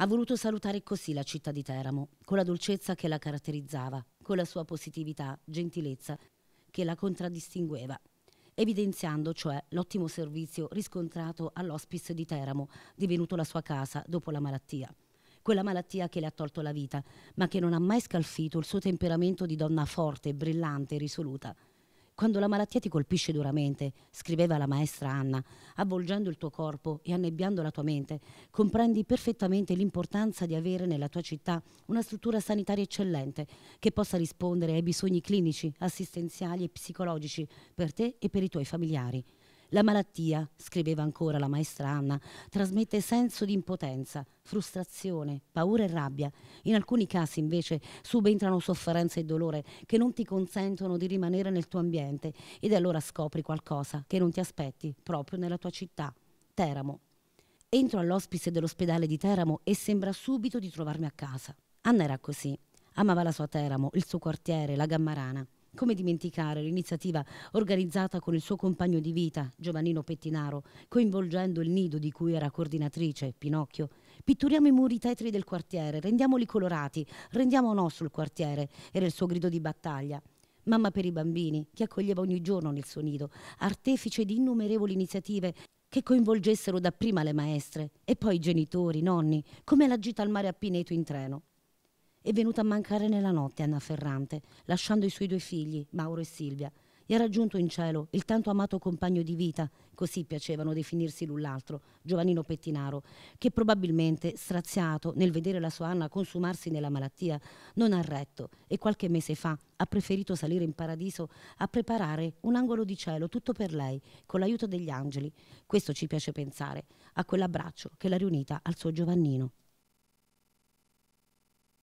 Ha voluto salutare così la città di Teramo, con la dolcezza che la caratterizzava, con la sua positività, gentilezza che la contraddistingueva, evidenziando cioè l'ottimo servizio riscontrato all'ospice di Teramo, divenuto la sua casa dopo la malattia. Quella malattia che le ha tolto la vita, ma che non ha mai scalfito il suo temperamento di donna forte, brillante e risoluta. Quando la malattia ti colpisce duramente, scriveva la maestra Anna, avvolgendo il tuo corpo e annebbiando la tua mente, comprendi perfettamente l'importanza di avere nella tua città una struttura sanitaria eccellente che possa rispondere ai bisogni clinici, assistenziali e psicologici per te e per i tuoi familiari. La malattia, scriveva ancora la maestra Anna, trasmette senso di impotenza, frustrazione, paura e rabbia. In alcuni casi invece subentrano sofferenza e dolore che non ti consentono di rimanere nel tuo ambiente ed allora scopri qualcosa che non ti aspetti proprio nella tua città, Teramo. Entro all'ospice dell'ospedale di Teramo e sembra subito di trovarmi a casa. Anna era così. Amava la sua Teramo, il suo quartiere, la Gammarana. Come dimenticare l'iniziativa organizzata con il suo compagno di vita, Giovannino Pettinaro, coinvolgendo il nido di cui era coordinatrice, Pinocchio? Pitturiamo i muri tetri del quartiere, rendiamoli colorati, rendiamo nostro il quartiere, era il suo grido di battaglia. Mamma per i bambini, che accoglieva ogni giorno nel suo nido, artefice di innumerevoli iniziative che coinvolgessero dapprima le maestre e poi i genitori, i nonni, come la gita al mare a Pineto in treno. È venuta a mancare nella notte Anna Ferrante, lasciando i suoi due figli, Mauro e Silvia, e ha raggiunto in cielo il tanto amato compagno di vita, così piacevano definirsi l'un l'altro, Giovannino Pettinaro, che probabilmente, straziato nel vedere la sua Anna consumarsi nella malattia, non ha retto e qualche mese fa ha preferito salire in paradiso a preparare un angolo di cielo tutto per lei, con l'aiuto degli angeli. Questo ci piace pensare, a quell'abbraccio che l'ha riunita al suo Giovannino.